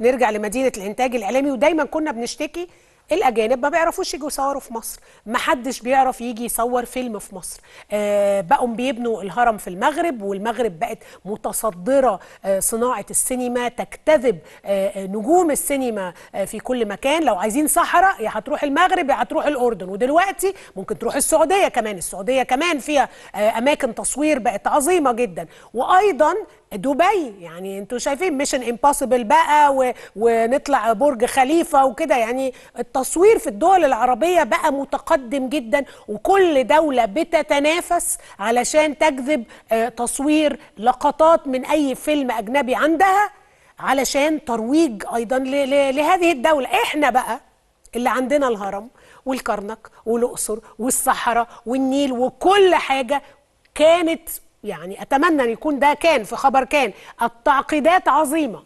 نرجع لمدينه الانتاج الاعلامي ودايما كنا بنشتكي الاجانب ما بيعرفوش يجوا يصوروا في مصر ما حدش بيعرف يجي يصور فيلم في مصر آه بقوا بيبنوا الهرم في المغرب والمغرب بقت متصدره آه صناعه السينما تجتذب آه،, آه نجوم السينما آه في كل مكان لو عايزين صحراء يا هتروح المغرب يا هتروح الاردن ودلوقتي ممكن تروح السعوديه كمان السعوديه كمان فيها آه اماكن تصوير بقت عظيمه جدا وايضا دبي يعني انتوا شايفين ميشن امبوسيبل بقى و... ونطلع برج خليفه وكده يعني التصوير في الدول العربيه بقى متقدم جدا وكل دوله بتتنافس علشان تجذب آه، تصوير لقطات من اي فيلم اجنبي عندها علشان ترويج ايضا ل... ل... لهذه الدوله احنا بقى اللي عندنا الهرم والكرنك والاقصر والصحراء والنيل وكل حاجه كانت يعني أتمنى أن يكون ده كان في خبر كان التعقيدات عظيمة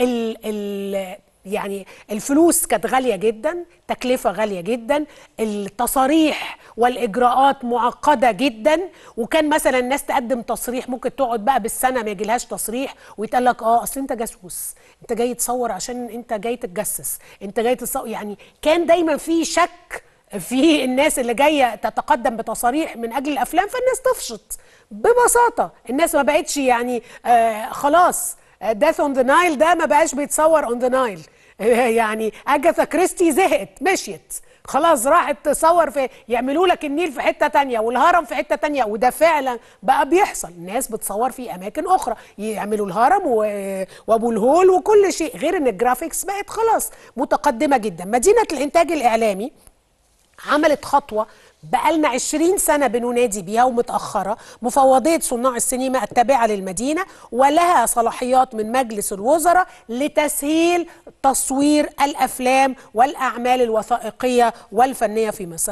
ال ال يعني الفلوس كانت غالية جدا تكلفة غالية جدا التصاريح والإجراءات معقدة جدا وكان مثلا الناس تقدم تصريح ممكن تقعد بقى بالسنة ما يجيلهاش تصريح ويتقال لك اه أصل أنت جاسوس أنت جاي تصور عشان أنت جاي تتجسس أنت جاي تصور يعني كان دايما في شك في الناس اللي جايه تتقدم بتصاريح من اجل الافلام فالناس تفشط ببساطه الناس ما بقتش يعني آه، خلاص داث اون ذا نايل ده ما بقاش بيتصور اون ذا نايل يعني اجاثا كريستي زهقت مشيت خلاص راحت تصور في يعملوا لك النيل في حته تانية والهرم في حته تانية وده فعلا بقى بيحصل الناس بتصور في اماكن اخرى يعملوا الهرم و... وابو الهول وكل شيء غير ان الجرافيكس بقت خلاص متقدمه جدا مدينه الانتاج الاعلامي عملت خطوه بقالنا عشرين سنه بننادي بيها ومتاخره مفوضيه صناع السينما التابعه للمدينه ولها صلاحيات من مجلس الوزراء لتسهيل تصوير الافلام والاعمال الوثائقيه والفنيه في مصر